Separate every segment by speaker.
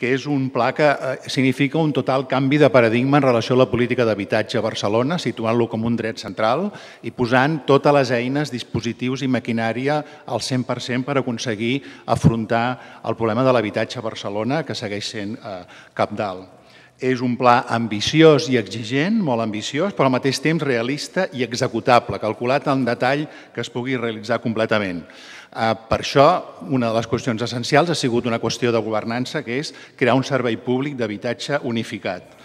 Speaker 1: que és un pla que eh, significa un total canvi de paradigma en relació a la política d'habitatge a Barcelona, situant-lo com un dret central i posant totes les eines, dispositius i maquinària al 100% per aconseguir afrontar el problema de l'habitatge a Barcelona, que segueix sent eh, dalt. És un pla ambiciós i exigent, molt ambiciós, però al mateix temps realista i executable, calculat en detall que es pugui realitzar completament. Ah, per això, una de les qüestions essencials ha sigut una qüestió de governança, que és crear un servei públic d'habitatge unificat.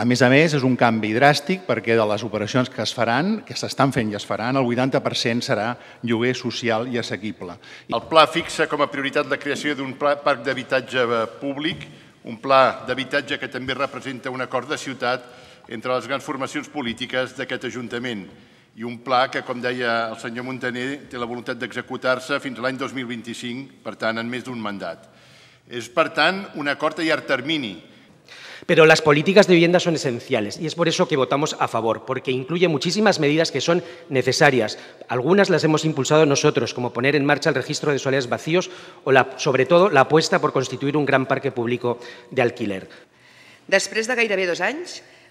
Speaker 1: A més a més, és un canvi dràstic perquè de les operacions que es faran, que s'estan fent i es faran, el 80% serà lloguer social i assequible.
Speaker 2: El pla fixa com a prioritat la creació d'un parc d'habitatge eh, públic un pla d'habitatge que també representa un acord de ciutat entre les grans formacions polítiques d'aquest Ajuntament i un pla que, com deia el senyor Montaner, té la voluntat d'executar-se fins a l'any 2025, per tant, en més d'un mandat. És, per tant, un acord a llarg termini,
Speaker 3: Pero las políticas de vivienda son esenciales y es por eso que votamos a favor, porque incluye muchísimas medidas que son necesarias. Algunas las hemos impulsado nosotros, como poner en marcha el registro de suelos vacíos o, sobre todo, la apuesta por constituir un gran parque público de alquiler.
Speaker 4: después de gairebé dos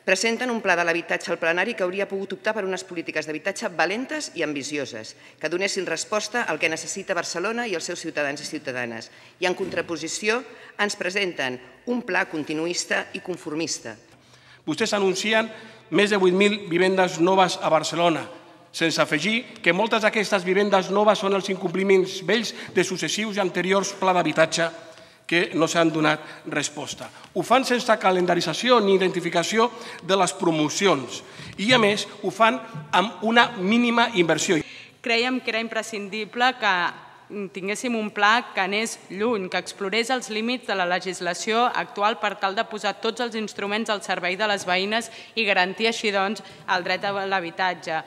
Speaker 4: presenten un pla de l'habitatge al plenari que hauria pogut optar per unes polítiques d'habitatge valentes i ambicioses, que donessin resposta al que necessita Barcelona i els seus ciutadans i ciutadanes. I en contraposició ens presenten un pla continuista i conformista.
Speaker 5: Vostès anuncien més de 8.000 vivendes noves a Barcelona, sense afegir que moltes d'aquestes vivendes noves són els incompliments vells de successius i anteriors pla d'habitatge que no s'han donat resposta. Ho fan sense calendarització ni identificació de les promocions i, a més, ho fan amb una mínima inversió.
Speaker 3: Creiem que era imprescindible que tinguéssim un pla que anés lluny, que explorés els límits de la legislació actual per tal de posar tots els instruments al servei de les veïnes i garantir així doncs el dret a l'habitatge.